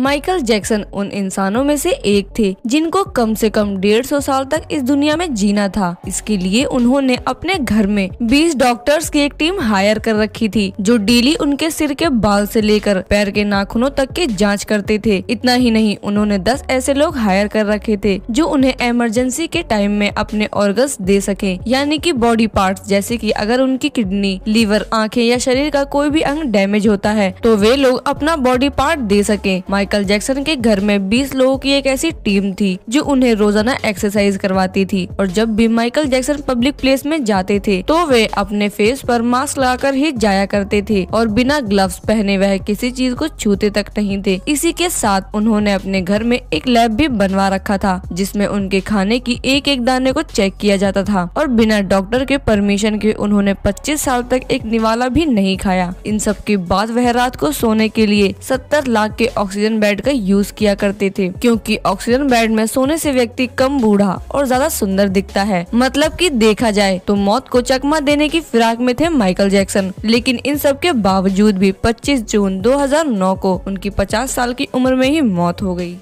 Michael Jackson उन इंसानों में से एक थे जिनको कम से कम डेढ़ सौ साल तक इस दुनिया में जीना था इसके लिए उन्होंने अपने घर में 20 डॉक्टर्स की एक टीम हायर कर रखी थी जो डेली उनके सिर के बाल से लेकर पैर के नाखूनों तक की जांच करते थे इतना ही नहीं उन्होंने 10 ऐसे लोग हायर कर रखे थे जो उन्हें इमरजेंसी के टाइम में अपने ऑर्गन दे सके यानी की बॉडी पार्ट जैसे की अगर उनकी किडनी लीवर आँखें या शरीर का कोई भी अंग डैमेज होता है तो वे लोग अपना बॉडी पार्ट दे सके माइकल जैक्सन के घर में 20 लोगों की एक ऐसी टीम थी जो उन्हें रोजाना एक्सरसाइज करवाती थी और जब भी माइकल जैक्सन पब्लिक प्लेस में जाते थे तो वे अपने फेस पर मास्क लगाकर ही जाया करते थे और बिना ग्लव्स पहने वह किसी चीज को छूते तक नहीं थे इसी के साथ उन्होंने अपने घर में एक लैब भी बनवा रखा था जिसमे उनके खाने की एक एक दाने को चेक किया जाता था और बिना डॉक्टर के परमिशन के उन्होंने पच्चीस साल तक एक निवाला भी नहीं खाया इन सब के बाद वह रात को सोने के लिए सत्तर लाख के ऑक्सीजन बेड का यूज किया करते थे क्योंकि ऑक्सीजन बेड में सोने से व्यक्ति कम बूढ़ा और ज्यादा सुंदर दिखता है मतलब कि देखा जाए तो मौत को चकमा देने की फिराक में थे माइकल जैक्सन लेकिन इन सब के बावजूद भी 25 जून 2009 को उनकी 50 साल की उम्र में ही मौत हो गई